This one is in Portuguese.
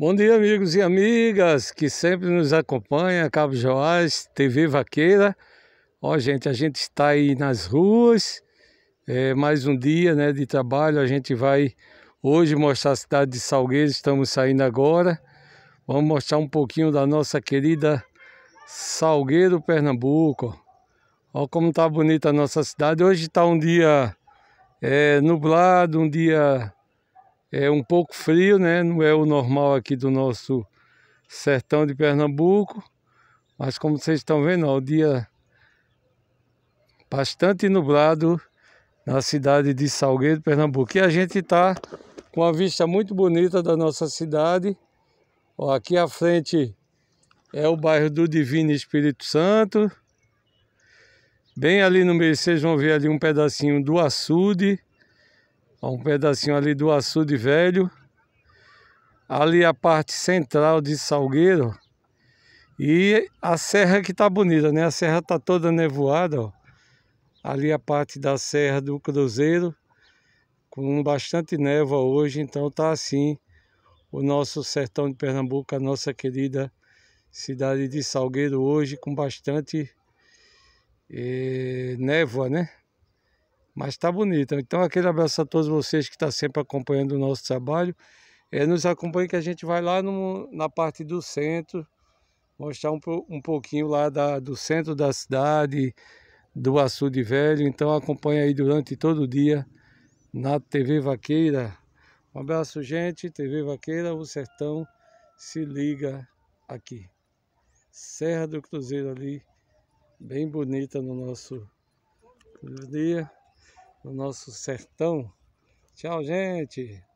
Bom dia, amigos e amigas que sempre nos acompanham, Cabo Joás, TV Vaqueira. Ó, gente, a gente está aí nas ruas, é, mais um dia né, de trabalho. A gente vai hoje mostrar a cidade de Salgueiro, estamos saindo agora. Vamos mostrar um pouquinho da nossa querida Salgueiro, Pernambuco. Olha como está bonita a nossa cidade. Hoje está um dia é, nublado, um dia é um pouco frio, né? Não é o normal aqui do nosso sertão de Pernambuco. Mas como vocês estão vendo, ó, o dia bastante nublado na cidade de Salgueiro, Pernambuco. E a gente está com uma vista muito bonita da nossa cidade. Ó, aqui à frente é o bairro do Divino Espírito Santo. Bem ali no meio, vocês vão ver ali um pedacinho do açude um pedacinho ali do açude velho, ali a parte central de Salgueiro e a serra que tá bonita, né? A serra tá toda nevoada, ó. Ali a parte da serra do Cruzeiro com bastante névoa hoje, então tá assim o nosso sertão de Pernambuco, a nossa querida cidade de Salgueiro hoje com bastante eh, névoa, né? mas está bonita. Então, aquele abraço a todos vocês que estão tá sempre acompanhando o nosso trabalho. É, nos acompanhe que a gente vai lá no, na parte do centro, mostrar um, um pouquinho lá da, do centro da cidade, do Açude Velho. Então, acompanhe aí durante todo o dia na TV Vaqueira. Um abraço, gente. TV Vaqueira, o Sertão se liga aqui. Serra do Cruzeiro ali, bem bonita no nosso dia no nosso sertão. Tchau, gente!